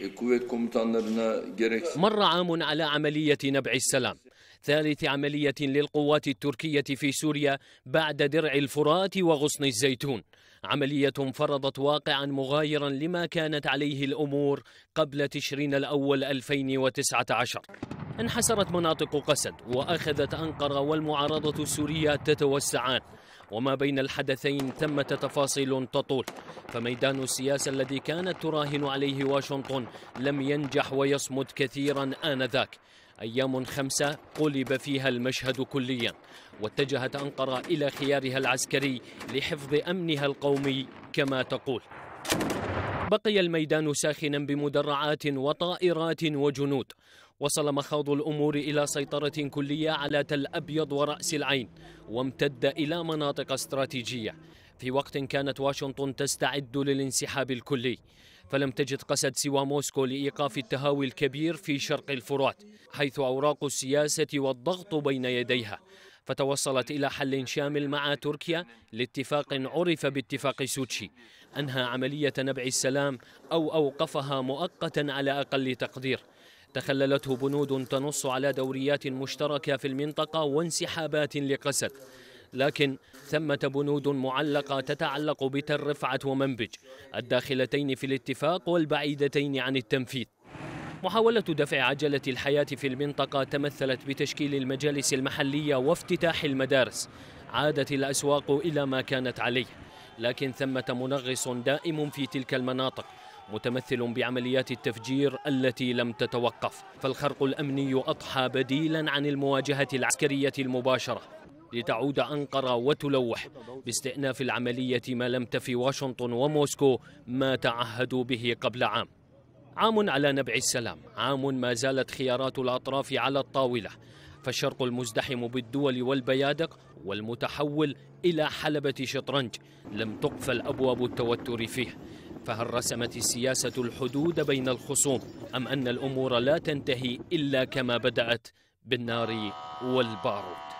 E, مر عام على عملية نبع السلام ثالث عملية للقوات التركية في سوريا بعد درع الفرات وغصن الزيتون عملية فرضت واقعا مغايرا لما كانت عليه الأمور قبل تشرين الأول 2019 انحسرت مناطق قسد وأخذت أنقرة والمعارضة السورية تتوسعان وما بين الحدثين تمت تفاصيل تطول فميدان السياسة الذي كانت تراهن عليه واشنطن لم ينجح ويصمد كثيرا آنذاك أيام خمسة قلب فيها المشهد كليا واتجهت أنقرة إلى خيارها العسكري لحفظ أمنها القومي كما تقول بقي الميدان ساخنا بمدرعات وطائرات وجنود وصل مخاض الأمور إلى سيطرة كلية على تل أبيض ورأس العين وامتد إلى مناطق استراتيجية في وقت كانت واشنطن تستعد للانسحاب الكلي فلم تجد قسد سوى موسكو لإيقاف التهاوي الكبير في شرق الفرات حيث أوراق السياسة والضغط بين يديها فتوصلت إلى حل شامل مع تركيا لاتفاق عرف باتفاق سوتشي أنهى عملية نبع السلام أو أوقفها مؤقتا على أقل تقدير تخللته بنود تنص على دوريات مشتركة في المنطقة وانسحابات لقسد لكن ثمة بنود معلقة تتعلق بتل رفعت ومنبج الداخلتين في الاتفاق والبعيدتين عن التنفيذ محاولة دفع عجلة الحياة في المنطقة تمثلت بتشكيل المجالس المحلية وافتتاح المدارس عادت الأسواق إلى ما كانت عليه لكن ثمة منغص دائم في تلك المناطق متمثل بعمليات التفجير التي لم تتوقف فالخرق الأمني أضحى بديلا عن المواجهة العسكرية المباشرة لتعود أنقرة وتلوح باستئناف العملية ما لم تفي واشنطن وموسكو ما تعهدوا به قبل عام عام على نبع السلام عام ما زالت خيارات الأطراف على الطاولة فالشرق المزدحم بالدول والبيادق والمتحول إلى حلبة شطرنج لم تقفل أبواب التوتر فيه فهل رسمت السياسة الحدود بين الخصوم أم أن الأمور لا تنتهي إلا كما بدأت بالنار والبارود